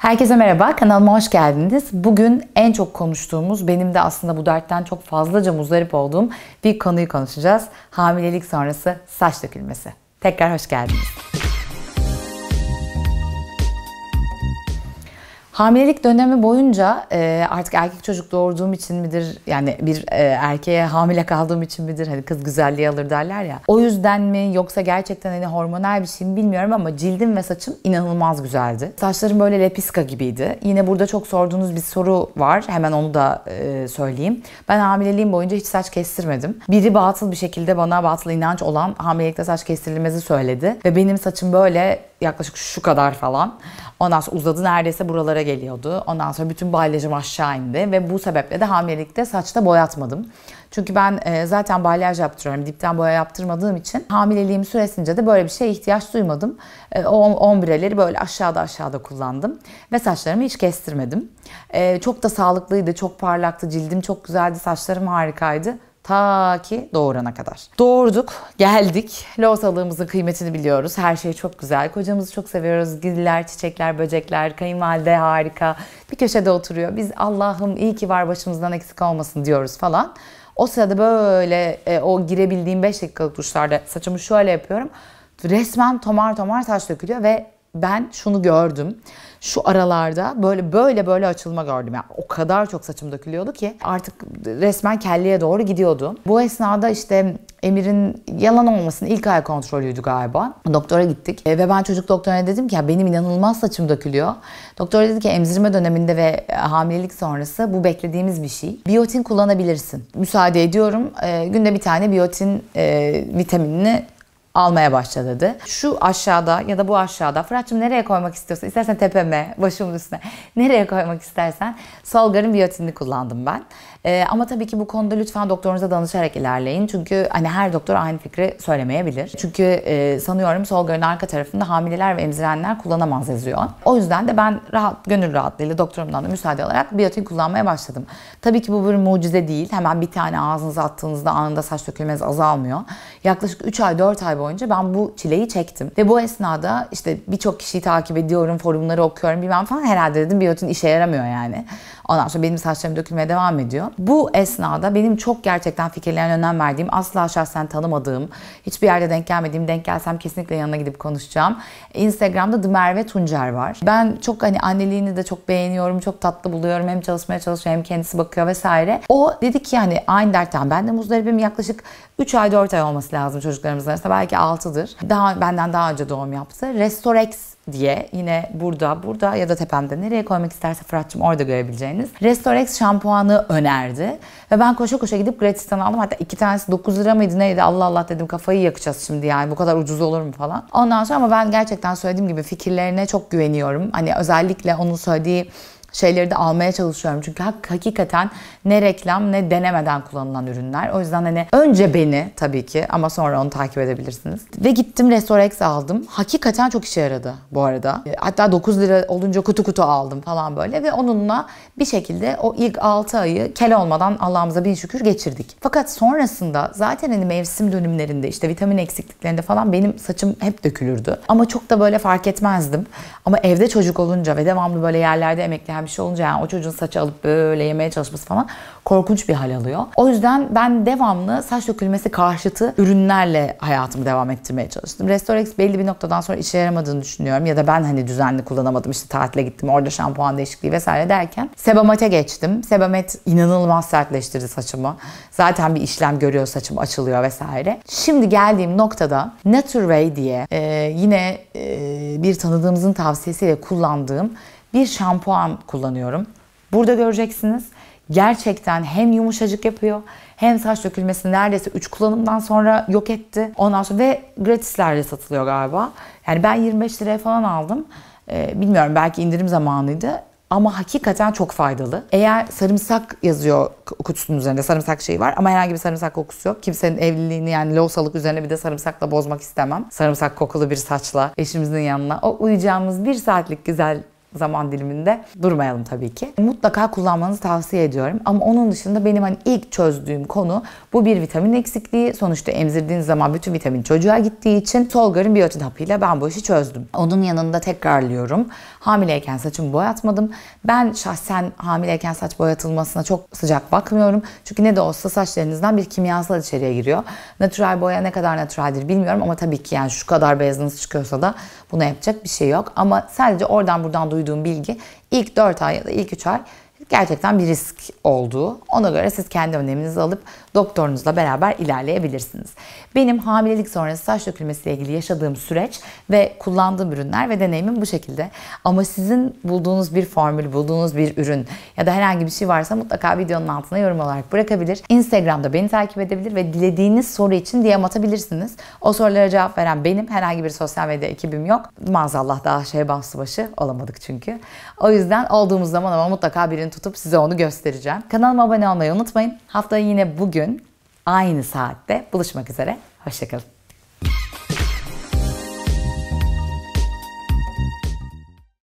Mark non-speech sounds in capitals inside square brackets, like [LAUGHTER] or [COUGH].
Herkese merhaba, kanalıma hoş geldiniz. Bugün en çok konuştuğumuz, benim de aslında bu dertten çok fazlaca muzdarip olduğum bir konuyu konuşacağız. Hamilelik sonrası saç dökülmesi. Tekrar hoş geldiniz. Hamilelik dönemi boyunca e, artık erkek çocuk doğurduğum için midir yani bir e, erkeğe hamile kaldığım için midir hani kız güzelliği alır derler ya. O yüzden mi yoksa gerçekten hani hormonal bir şey mi bilmiyorum ama cildim ve saçım inanılmaz güzeldi. Saçlarım böyle lepiska gibiydi. Yine burada çok sorduğunuz bir soru var. Hemen onu da e, söyleyeyim. Ben hamileliğim boyunca hiç saç kestirmedim. Biri batıl bir şekilde bana batıl inanç olan hamilelikte saç kestirilmesi söyledi ve benim saçım böyle yaklaşık şu kadar falan. Ondan sonra uzadı neredeyse buralara geliyordu. Ondan sonra bütün balyajım aşağı indi ve bu sebeple de hamilelikte saçta boyatmadım. Çünkü ben e, zaten balyaj yaptırıyorum. Dipten boya yaptırmadığım için hamileliğim süresince de böyle bir şeye ihtiyaç duymadım. E, o ombreleri böyle aşağıda aşağıda kullandım. Ve saçlarımı hiç kestirmedim. E, çok da sağlıklıydı, çok parlaktı, cildim çok güzeldi, saçlarım harikaydı. Ta ki doğurana kadar. Doğurduk, geldik. Loğusalığımızın kıymetini biliyoruz. Her şey çok güzel. Kocamızı çok seviyoruz. Giller, çiçekler, böcekler, kayınvalide harika. Bir köşede oturuyor. Biz Allah'ım iyi ki var başımızdan eksik olmasın diyoruz falan. O sırada böyle e, o girebildiğim 5 dakikalık duşlarda saçımı şöyle yapıyorum. Resmen tomar tomar saç dökülüyor ve ben şunu gördüm. Şu aralarda böyle böyle böyle açılma gördüm. Yani o kadar çok saçım dökülüyordu ki artık resmen kelleye doğru gidiyordu. Bu esnada işte Emir'in yalan olmasın ilk ay kontrolüydü galiba. Doktora gittik e, ve ben çocuk doktoruna dedim ki ya benim inanılmaz saçım dökülüyor. Doktor dedi ki emzirme döneminde ve e, hamilelik sonrası bu beklediğimiz bir şey. Biyotin kullanabilirsin. Müsaade ediyorum. E, günde bir tane biyotin e, vitaminini almaya başladı Şu aşağıda ya da bu aşağıda Fırat'cığım nereye koymak istiyorsan istersen tepeme başımın üstüne [LAUGHS] nereye koymak istersen Solgar'ın biyotinini kullandım ben. Ee, ama tabii ki bu konuda lütfen doktorunuza danışarak ilerleyin. Çünkü hani her doktor aynı fikri söylemeyebilir. Çünkü e, sanıyorum Solgar'ın arka tarafında hamileler ve emzirenler kullanamaz yazıyor. O yüzden de ben rahat gönül rahatlığıyla doktorumdan da müsaade alarak biyotin kullanmaya başladım. Tabii ki bu bir mucize değil. Hemen bir tane ağzınıza attığınızda anında saç dökülmez azalmıyor. Yaklaşık 3 ay 4 ay boyunca boyunca ben bu çileyi çektim. Ve bu esnada işte birçok kişiyi takip ediyorum, forumları okuyorum bilmem falan herhalde dedim biyotin işe yaramıyor yani. Ondan sonra benim saçlarım dökülmeye devam ediyor. Bu esnada benim çok gerçekten fikirlerine önem verdiğim, asla şahsen tanımadığım, hiçbir yerde denk gelmediğim, denk gelsem kesinlikle yanına gidip konuşacağım. Instagram'da The Merve Tuncer var. Ben çok hani anneliğini de çok beğeniyorum, çok tatlı buluyorum. Hem çalışmaya çalışıyor hem kendisi bakıyor vesaire. O dedi ki yani aynı dertten ben de muzdaribim yaklaşık 3 ay 4 ay olması lazım çocuklarımızın arasında. Belki belki 6'dır. Daha benden daha önce doğum yaptı. Restorex diye yine burada, burada ya da tepemde nereye koymak isterse Fırat'cığım orada görebileceğiniz Restorex şampuanı önerdi. Ve ben koşa koşa gidip gratis'ten aldım. Hatta iki tanesi 9 lira mıydı neydi Allah Allah dedim kafayı yakacağız şimdi yani bu kadar ucuz olur mu falan. Ondan sonra ama ben gerçekten söylediğim gibi fikirlerine çok güveniyorum. Hani özellikle onun söylediği şeyleri de almaya çalışıyorum. Çünkü hakikaten ne reklam ne denemeden kullanılan ürünler. O yüzden hani önce beni tabii ki ama sonra onu takip edebilirsiniz. Ve gittim Restorex aldım. Hakikaten çok işe yaradı bu arada. E, hatta 9 lira olunca kutu kutu aldım falan böyle ve onunla bir şekilde o ilk 6 ayı kel olmadan Allah'ımıza bin şükür geçirdik. Fakat sonrasında zaten hani mevsim dönümlerinde işte vitamin eksikliklerinde falan benim saçım hep dökülürdü. Ama çok da böyle fark etmezdim. Ama evde çocuk olunca ve devamlı böyle yerlerde emekli olmayan bir şey olunca yani o çocuğun saçı alıp böyle yemeye çalışması falan korkunç bir hal alıyor. O yüzden ben devamlı saç dökülmesi karşıtı ürünlerle hayatımı devam ettirmeye çalıştım. Restorex belli bir noktadan sonra işe yaramadığını düşünüyorum ya da ben hani düzenli kullanamadım işte tatile gittim orada şampuan değişikliği vesaire derken Sebamet'e geçtim. Sebamet inanılmaz sertleştirdi saçımı. Zaten bir işlem görüyor saçım açılıyor vesaire. Şimdi geldiğim noktada Natureway diye e, yine e, bir tanıdığımızın tavsiyesiyle kullandığım bir şampuan kullanıyorum. Burada göreceksiniz gerçekten hem yumuşacık yapıyor hem saç dökülmesini neredeyse 3 kullanımdan sonra yok etti. Ondan sonra ve gratislerde satılıyor galiba. Yani ben 25 liraya falan aldım. Ee, bilmiyorum belki indirim zamanıydı. Ama hakikaten çok faydalı. Eğer sarımsak yazıyor kutusunun üzerinde sarımsak şeyi var ama herhangi bir sarımsak kokusu yok. Kimsenin evliliğini yani loğusalık üzerine bir de sarımsakla bozmak istemem. Sarımsak kokulu bir saçla eşimizin yanına o uyuyacağımız bir saatlik güzel zaman diliminde durmayalım tabii ki. Mutlaka kullanmanızı tavsiye ediyorum. Ama onun dışında benim hani ilk çözdüğüm konu bu bir vitamin eksikliği. Sonuçta emzirdiğiniz zaman bütün vitamin çocuğa gittiği için Solgar'ın biyotin hapıyla ben bu işi çözdüm. Onun yanında tekrarlıyorum. Hamileyken saçımı boyatmadım. Ben şahsen hamileyken saç boyatılmasına çok sıcak bakmıyorum. Çünkü ne de olsa saçlarınızdan bir kimyasal içeriye giriyor. Natural boya ne kadar naturaldir bilmiyorum ama tabii ki yani şu kadar beyazınız çıkıyorsa da buna yapacak bir şey yok. Ama sadece oradan buradan duyduğum duyduğum bilgi ilk 4 ay ya da ilk 3 ay gerçekten bir risk olduğu. Ona göre siz kendi öneminizi alıp doktorunuzla beraber ilerleyebilirsiniz. Benim hamilelik sonrası saç dökülmesiyle ilgili yaşadığım süreç ve kullandığım ürünler ve deneyimim bu şekilde. Ama sizin bulduğunuz bir formül, bulduğunuz bir ürün ya da herhangi bir şey varsa mutlaka videonun altına yorum olarak bırakabilir. Instagram'da beni takip edebilir ve dilediğiniz soru için DM atabilirsiniz. O sorulara cevap veren benim. Herhangi bir sosyal medya ekibim yok. Maazallah daha şey başı olamadık çünkü. O yüzden olduğumuz zaman ama mutlaka birini tutup size onu göstereceğim. Kanalıma abone olmayı unutmayın. Haftaya yine bugün aynı saatte buluşmak üzere. Hoşçakalın.